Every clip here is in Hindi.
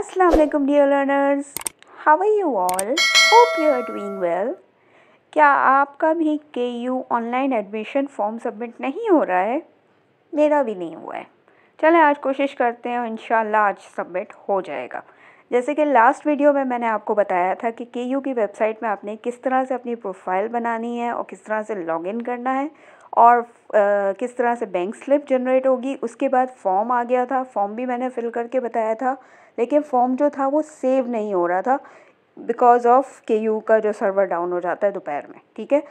अस्सलाम वालेकुम dear learners how are you all hope you are doing well क्या आपका भी K U online admission form submit नहीं हो रहा है मेरा भी नहीं हुआ है चलें आज कोशिश करते हैं इन आज सबमिट हो जाएगा जैसे कि लास्ट वीडियो में मैंने आपको बताया था कि के यू की वेबसाइट में आपने किस तरह से अपनी प्रोफाइल बनानी है और किस तरह से लॉगिन करना है और आ, किस तरह से बैंक स्लिप जनरेट होगी उसके बाद फॉर्म आ गया था फॉर्म भी मैंने फिल करके बताया था लेकिन फॉर्म जो था वो सेव नहीं हो रहा था बिकॉज ऑफ के यू का जो सर्वर डाउन हो जाता है दोपहर में ठीक है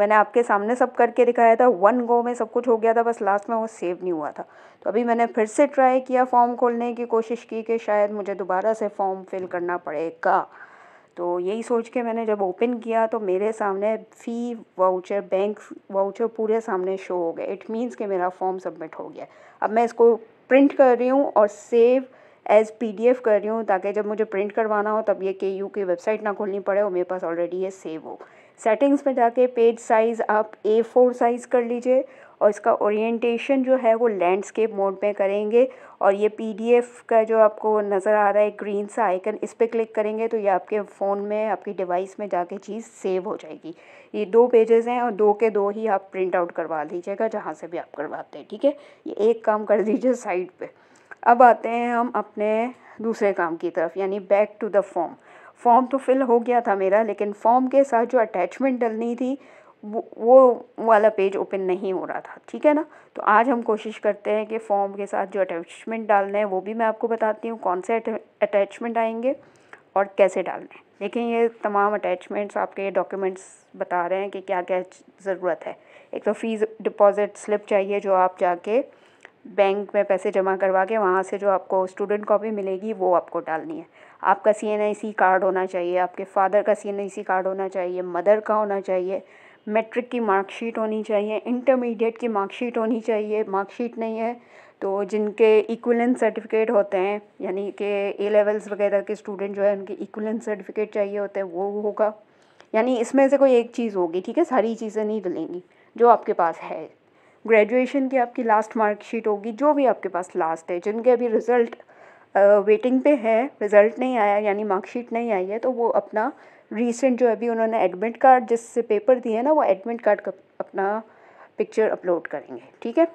मैंने आपके सामने सब करके दिखाया था वन गो में सब कुछ हो गया था बस लास्ट में वो सेव नहीं हुआ था तो अभी मैंने फिर से ट्राई किया फॉर्म खोलने की कोशिश की कि शायद मुझे दोबारा से फॉर्म फिल करना पड़ेगा तो यही सोच के मैंने जब ओपन किया तो मेरे सामने फ़ी वाउचर बैंक वाउचर पूरे सामने शो हो गए इट मीन्स कि मेरा फॉर्म सबमिट हो गया अब मैं इसको प्रिंट कर रही हूँ और सेव एज़ पी कर रही हूँ ताकि जब मुझे प्रिंट करवाना हो तब ये के यू की वेबसाइट ना खोलनी पड़े और मेरे पास ऑलरेडी ये सेव हो सेटिंग्स में जाके पेज साइज़ आप ए फोर साइज़ कर लीजिए और इसका ओरिएंटेशन जो है वो लैंडस्केप मोड में करेंगे और ये पीडीएफ का जो आपको नज़र आ रहा है ग्रीन सा आइकन इस पर क्लिक करेंगे तो ये आपके फ़ोन में आपकी डिवाइस में जाके चीज़ सेव हो जाएगी ये दो पेजेस हैं और दो के दो ही आप प्रिंट आउट करवा लीजिएगा जहाँ से भी आप करवाते हैं ठीक है ये एक काम कर दीजिए साइड पर अब आते हैं हम अपने दूसरे काम की तरफ यानी back to the form form तो फिल हो गया था मेरा लेकिन फॉर्म के साथ जो अटैचमेंट डलनी थी वो, वाला पेज ओपन नहीं हो रहा था ठीक है ना तो आज हम कोशिश करते हैं कि फॉर्म के साथ जो अटैचमेंट डालना है वो भी मैं आपको बताती हूँ कौन से अटैचमेंट आएंगे और कैसे डालने हैं लेकिन ये तमाम अटैचमेंट्स आपके डॉक्यूमेंट्स बता रहे हैं कि क्या क्या ज़रूरत है एक तो फ़ीस डिपॉज़िट स्लिप चाहिए जो आप जाके बैंक में पैसे जमा करवा के वहाँ से जो आपको स्टूडेंट कॉपी मिलेगी वो आपको डालनी है आपका सी एन आई सी कार्ड होना चाहिए आपके फ़ादर का सी एन आई सी कार्ड होना चाहिए मदर का होना चाहिए मैट्रिक की मार्कशीट होनी चाहिए इंटरमीडिएट की मार्कशीट होनी चाहिए मार्कशीट नहीं है तो जिनके इक्वलेंस सर्टिफिकेट होते हैं यानी कि ए लेवल्स वगैरह के स्टूडेंट जो है उनके इक्वलेंस सर्टिफिकेट चाहिए होते हैं वो होगा यानी इसमें से कोई एक चीज़ होगी ठीक है सारी चीज़ें नहीं डलेंगी जो आपके पास है ग्रेजुएशन की आपकी लास्ट मार्कशीट होगी जो भी आपके पास लास्ट है जिनके अभी रिज़ल्ट वेटिंग पे है रिज़ल्ट नहीं आया यानी मार्कशीट नहीं आई है तो वो अपना रीसेंट जो अभी उन्होंने एडमिट कार्ड जिससे पेपर दिए ना वो एडमिट कार्ड का अपना पिक्चर अपलोड करेंगे ठीक है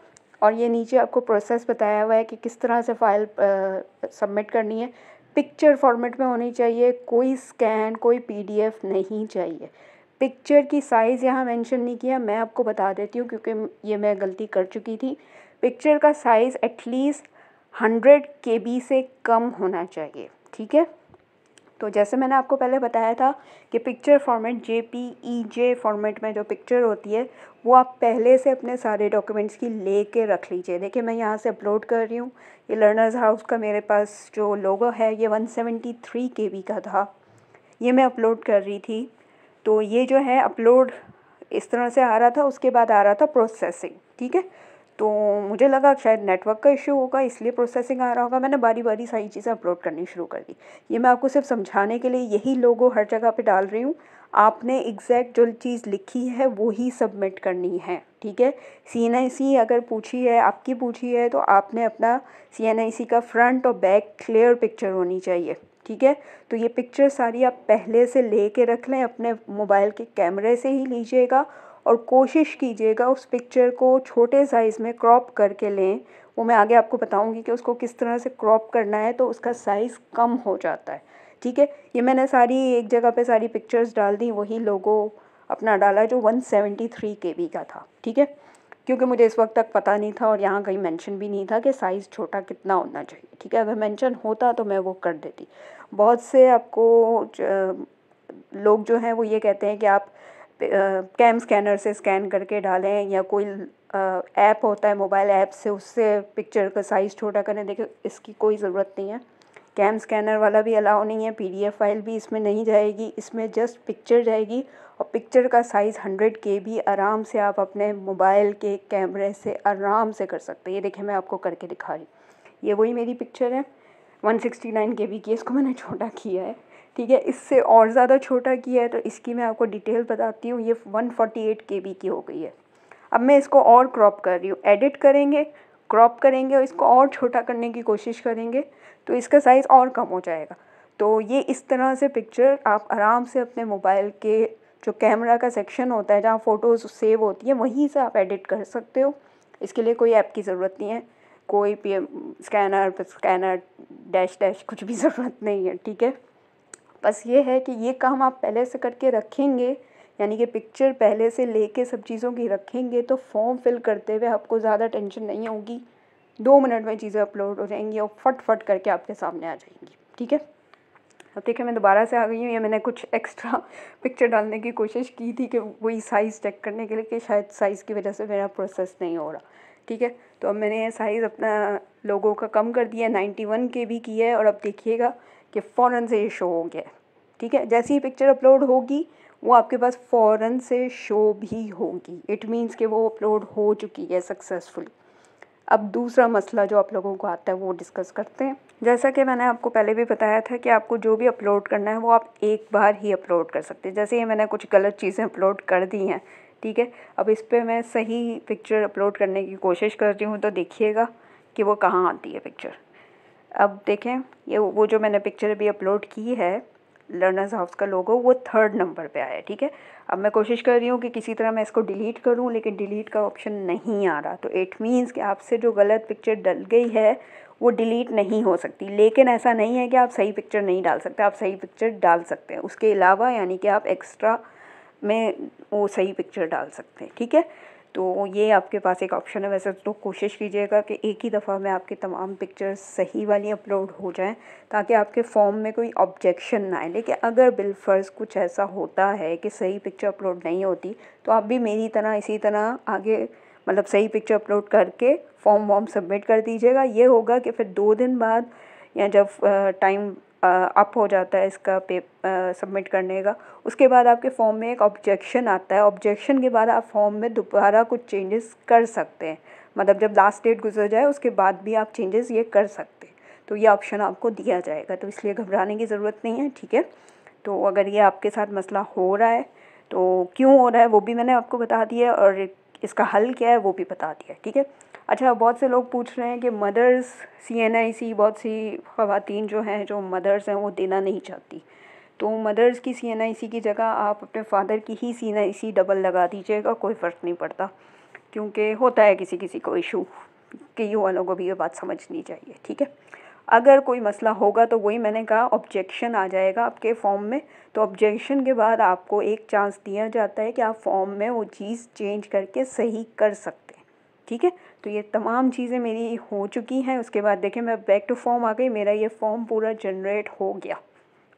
और ये नीचे आपको प्रोसेस बताया हुआ है कि किस तरह से फाइल सबमिट करनी है पिक्चर फॉर्मेट में होनी चाहिए कोई स्कैन कोई पीडीएफ नहीं चाहिए पिक्चर की साइज़ यहाँ मेंशन नहीं किया मैं आपको बता देती हूँ क्योंकि ये मैं गलती कर चुकी थी पिक्चर का size at least hundred K B से कम होना चाहिए ठीक है तो जैसे मैंने आपको पहले बताया था कि picture format J P E G format में जो पिक्चर होती है वो आप पहले से अपने सारे डॉक्यूमेंट्स की ले कर रख लीजिए देखिए मैं यहाँ से अपलोड कर रही हूँ ये लर्नर्स हाउस का मेरे पास जो लोगो है ये one seventy three K B का था ये मैं अपलोड कर रही थी तो ये जो है अपलोड इस तरह से आ रहा था उसके बाद आ रहा था प्रोसेसिंग ठीक है तो मुझे लगा शायद नेटवर्क का इश्यू होगा इसलिए प्रोसेसिंग आ रहा होगा मैंने बारी बारी सारी चीज़ें अपलोड करनी शुरू कर दी ये मैं आपको सिर्फ समझाने के लिए यही लोगों हर जगह पे डाल रही हूँ आपने एग्जैक्ट जो चीज़ लिखी है वो ही सबमिट करनी है ठीक है सी एन आई सी अगर पूछी है आपकी पूछी है तो आपने अपना सी एन आई सी का फ्रंट और बैक क्लियर पिक्चर होनी चाहिए ठीक है तो ये पिक्चर सारी आप पहले से ले के रख लें अपने मोबाइल के कैमरे से ही लीजिएगा और कोशिश कीजिएगा उस पिक्चर को छोटे साइज़ में क्रॉप करके लें वो मैं आगे आपको बताऊंगी कि उसको किस तरह से क्रॉप करना है तो उसका साइज़ कम हो जाता है ठीक है ये मैंने सारी एक जगह पे सारी पिक्चर्स डाल दी वही लोगो अपना डाला जो 173 केबी का था ठीक है क्योंकि मुझे इस वक्त तक पता नहीं था और यहाँ कहीं मेंशन भी नहीं था कि साइज़ छोटा कितना होना चाहिए ठीक है अगर मेंशन होता तो मैं वो कर देती बहुत से आपको लोग जो हैं वो ये कहते हैं कि आप कैम स्कैनर से स्कैन करके डालें या कोई ऐप होता है मोबाइल ऐप से उससे पिक्चर का साइज़ छोटा करें देखिए इसकी कोई ज़रूरत नहीं है कैम स्कैनर वाला भी अलाउ नहीं है पीडीएफ फाइल भी इसमें नहीं जाएगी इसमें जस्ट पिक्चर जाएगी और पिक्चर का साइज़ हंड्रेड के भी आराम से आप अपने मोबाइल के कैमरे से आराम से कर सकते हैं ये देखिए मैं आपको करके दिखा रही हूँ ये वही मेरी पिक्चर है नाइन के बी की इसको मैंने छोटा किया है ठीक है इससे और ज़्यादा छोटा किया है तो इसकी मैं आपको डिटेल बताती हूँ ये एट के बी की हो गई है अब मैं इसको और क्रॉप कर रही हूँ एडिट करेंगे क्रॉप करेंगे और इसको और छोटा करने की कोशिश करेंगे तो इसका साइज़ और कम हो जाएगा तो ये इस तरह से पिक्चर आप आराम से अपने मोबाइल के जो कैमरा का सेक्शन होता है जहाँ फ़ोटोज़ सेव होती हैं वहीं से आप एडिट कर सकते हो इसके लिए कोई ऐप की ज़रूरत नहीं है कोई P scanner scanner dash dash कुछ भी ज़रूरत नहीं है ठीक है बस ये है कि ये काम आप पहले से करके रखेंगे यानी कि पिक्चर पहले से लेके सब चीज़ों की रखेंगे तो फॉर्म फिल करते हुए आपको ज़्यादा टेंशन नहीं होगी दो मिनट में चीज़ें अपलोड हो जाएंगी और फट फट करके आपके सामने आ जाएंगी ठीक है अब देखिए मैं दोबारा से आ गई हूँ या मैंने कुछ एक्स्ट्रा पिक्चर डालने की कोशिश की थी कि वही साइज़ चेक करने के लिए कि शायद साइज़ की वजह से मेरा प्रोसेस नहीं हो रहा ठीक है तो अब मैंने साइज़ अपना लोगों का कम कर दिया नाइन्टी वन के भी किया है और अब देखिएगा कि फ़ौर से ये शो हो गया ठीक है जैसी ही पिक्चर अपलोड होगी वो आपके पास फ़ौर से शो भी होगी इट मीन्स कि वो अपलोड हो चुकी है सक्सेसफुली अब दूसरा मसला जो आप लोगों को आता है वो डिस्कस करते हैं जैसा कि मैंने आपको पहले भी बताया था कि आपको जो भी अपलोड करना है वो आप एक बार ही अपलोड कर सकते हैं जैसे ये मैंने कुछ गलत चीज़ें अपलोड कर दी हैं ठीक है अब इस पर मैं सही पिक्चर अपलोड करने की कोशिश कर रही हूँ तो देखिएगा कि वो कहाँ आती है पिक्चर अब देखें ये वो जो मैंने पिक्चर अभी अपलोड की है लर्नर्स हाउस का लोगो वो थर्ड नंबर पे आया है ठीक है अब मैं कोशिश कर रही हूँ कि किसी तरह मैं इसको डिलीट करूँ लेकिन डिलीट का ऑप्शन नहीं आ रहा तो इट मीन्स कि आपसे जो गलत पिक्चर डल गई है वो डिलीट नहीं हो सकती लेकिन ऐसा नहीं है कि आप सही पिक्चर नहीं डाल सकते आप सही पिक्चर डाल सकते हैं उसके अलावा यानी कि आप एक्स्ट्रा में वो सही पिक्चर डाल सकते हैं ठीक है तो ये आपके पास एक ऑप्शन है वैसे तो कोशिश कीजिएगा कि एक ही दफ़ा में आपकी तमाम पिक्चर्स सही वाली अपलोड हो जाएं ताकि आपके फॉर्म में कोई ऑब्जेक्शन ना आए लेकिन अगर बिलफर्ज कुछ ऐसा होता है कि सही पिक्चर अपलोड नहीं होती तो आप भी मेरी तरह इसी तरह आगे मतलब सही पिक्चर अपलोड करके फॉर्म वॉर्म सबमिट कर दीजिएगा ये होगा कि फिर दो दिन बाद या जब टाइम अप हो जाता है इसका पेप सबमिट करने का उसके बाद आपके फॉर्म में एक ऑब्जेक्शन आता है ऑब्जेक्शन के बाद आप फॉर्म में दोबारा कुछ चेंजेस कर सकते हैं मतलब जब लास्ट डेट गुजर जाए उसके बाद भी आप चेंजेस ये कर सकते हैं तो ये ऑप्शन आपको दिया जाएगा तो इसलिए घबराने की ज़रूरत नहीं है ठीक है तो अगर ये आपके साथ मसला हो रहा है तो क्यों हो रहा है वो भी मैंने आपको बता दिया है और इसका हल क्या है वो भी बता दिया ठीक है अच्छा बहुत से लोग पूछ रहे हैं कि मदर्स सी एन आई सी बहुत सी खातन जो हैं जो मदर्स हैं वो देना नहीं चाहती तो मदर्स की सी एन आई सी की जगह आप अपने फ़ादर की ही सी एन आई सी डबल लगा दीजिएगा कोई फ़र्क नहीं पड़ता क्योंकि होता है किसी किसी को इशू कि यू वालों को भी ये बात समझनी चाहिए ठीक है अगर कोई मसला होगा तो वही मैंने कहा ऑब्जेक्शन आ जाएगा आपके फॉर्म में तो ऑब्जेक्शन के बाद आपको एक चांस दिया जाता है कि आप फॉर्म में वो चीज़ चेंज करके सही कर सकते हैं ठीक है तो ये तमाम चीज़ें मेरी हो चुकी हैं उसके बाद देखें मैं बैक टू फॉर्म आ गई मेरा ये फॉर्म पूरा जनरेट हो गया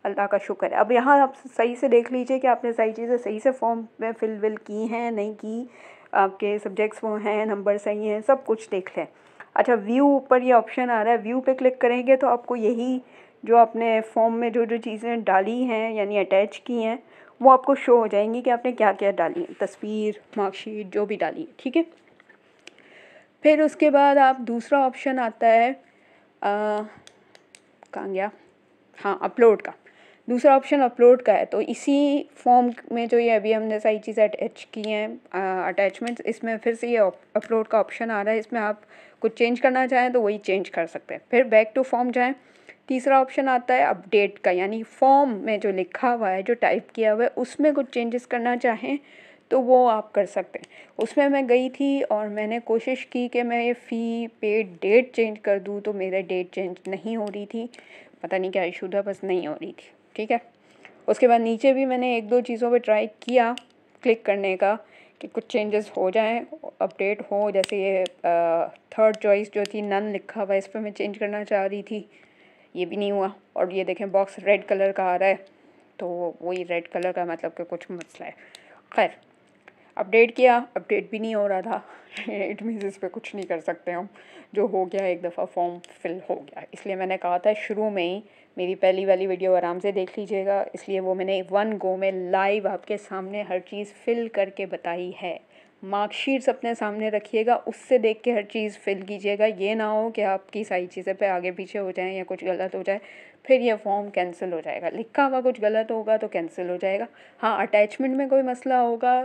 अल्लाह का शुक्र है अब यहाँ आप सही से देख लीजिए कि आपने सारी चीज़ें सही से फॉर्म में फिल विल की हैं नहीं की आपके सब्जेक्ट्स वो हैं नंबर सही हैं सब कुछ देख लें अच्छा व्यू ऊपर ये ऑप्शन आ रहा है व्यू पे क्लिक करेंगे तो आपको यही जो आपने फॉर्म में जो जो चीज़ें डाली हैं यानी अटैच की हैं वो आपको शो हो जाएंगी कि आपने क्या क्या डाली है तस्वीर मार्कशीट जो भी डाली है ठीक है फिर उसके बाद आप दूसरा ऑप्शन आता है कहाँ गया हाँ अपलोड का दूसरा ऑप्शन अपलोड का है तो इसी फॉर्म में जो ये अभी हमने सारी चीज़ें अटैच की हैं अटैचमेंट्स इसमें फिर से ये अपलोड का ऑप्शन आ रहा है इसमें आप कुछ चेंज करना चाहें तो वही चेंज कर सकते हैं फिर बैक टू फॉर्म जाएं तीसरा ऑप्शन आता है अपडेट का यानी फॉर्म में जो लिखा हुआ है जो टाइप किया हुआ है उसमें कुछ चेंजेस करना चाहें तो वो आप कर सकते हैं उसमें मैं गई थी और मैंने कोशिश की कि मैं ये फ़ी पेड डेट चेंज कर दूँ तो मेरे डेट चेंज नहीं हो रही थी पता नहीं क्या इशू था बस नहीं हो रही थी ठीक है उसके बाद नीचे भी मैंने एक दो चीज़ों पे ट्राई किया क्लिक करने का कि कुछ चेंजेस हो जाएं अपडेट हो जैसे ये थर्ड चॉइस जो थी नन लिखा हुआ इस पर मैं चेंज करना चाह रही थी ये भी नहीं हुआ और ये देखें बॉक्स रेड कलर का आ रहा है तो वही रेड कलर का मतलब कि कुछ मसला है खैर अपडेट किया अपडेट भी नहीं हो रहा था इट मीन्स इस पर कुछ नहीं कर सकते हम जो हो गया एक दफ़ा फॉर्म फिल हो गया इसलिए मैंने कहा था शुरू में ही मेरी पहली वाली वीडियो आराम से देख लीजिएगा इसलिए वो मैंने वन गो में लाइव आपके सामने हर चीज़ फिल करके बताई है मार्कशीट्स अपने सामने रखिएगा उससे देख के हर चीज़ फिल कीजिएगा ये ना हो कि आपकी सारी चीज़ें पे आगे पीछे हो जाएं या कुछ गलत हो जाए फिर ये फॉर्म कैंसिल हो जाएगा लिखा हुआ कुछ गलत होगा तो कैंसिल हो जाएगा हाँ अटैचमेंट में कोई मसला होगा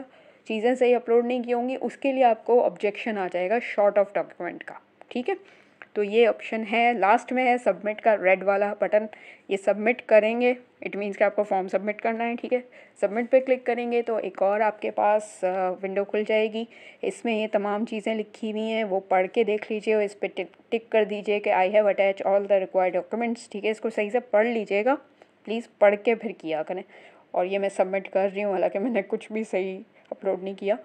चीज़ें सही अपलोड नहीं की होंगी उसके लिए आपको ऑब्जेक्शन आ जाएगा शॉर्ट ऑफ डॉक्यूमेंट का ठीक है तो ये ऑप्शन है लास्ट में है सबमिट का रेड वाला बटन ये सबमिट करेंगे इट मीन्स कि आपको फॉर्म सबमिट करना है ठीक है सबमिट पे क्लिक करेंगे तो एक और आपके पास विंडो uh, खुल जाएगी इसमें ये तमाम चीज़ें लिखी हुई हैं वो पढ़ के देख लीजिए और इस पर टिक टिक कर दीजिए कि I have attach all the required documents ठीक है इसको सही से पढ़ लीजिएगा प्लीज़ पढ़ के फिर किया करें और ये मैं सबमिट कर रही हूँ हालाँकि मैंने कुछ भी सही अपलोड नहीं किया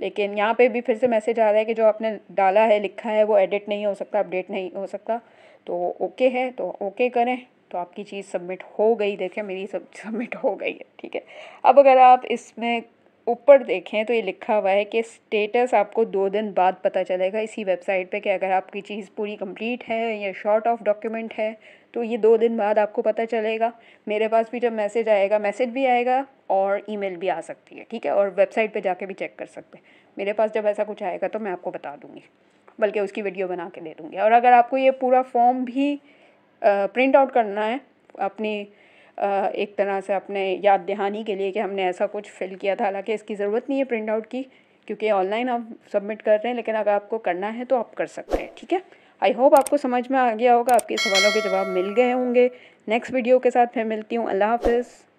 लेकिन यहाँ पे भी फिर से मैसेज आ रहा है कि जो आपने डाला है लिखा है वो एडिट नहीं हो सकता अपडेट नहीं हो सकता तो ओके है तो ओके करें तो आपकी चीज़ सबमिट हो गई देखें मेरी सब सबमिट हो गई है ठीक है अब अगर आप इसमें ऊपर देखें तो ये लिखा हुआ है कि स्टेटस आपको दो दिन बाद पता चलेगा इसी वेबसाइट पे कि अगर आपकी चीज़ पूरी कंप्लीट है या शॉर्ट ऑफ डॉक्यूमेंट है तो ये दो दिन बाद आपको पता चलेगा मेरे पास भी जब मैसेज आएगा मैसेज भी आएगा और ईमेल भी आ सकती है ठीक है और वेबसाइट पे जाके भी चेक कर सकते हैं मेरे पास जब ऐसा कुछ आएगा तो मैं आपको बता दूँगी बल्कि उसकी वीडियो बना के दे दूँगी और अगर आपको ये पूरा फॉर्म भी प्रिंट आउट करना है अपनी एक तरह से अपने याद दहानी के लिए कि हमने ऐसा कुछ फिल किया था हालांकि इसकी ज़रूरत नहीं है प्रिंट आउट की क्योंकि ऑनलाइन आप सबमिट कर रहे हैं लेकिन अगर आपको करना है तो आप कर सकते हैं ठीक है आई होप आपको समझ में आ गया होगा आपके सवालों के जवाब मिल गए होंगे नेक्स्ट वीडियो के साथ फिर मिलती हूँ अल्लाह हाफिज़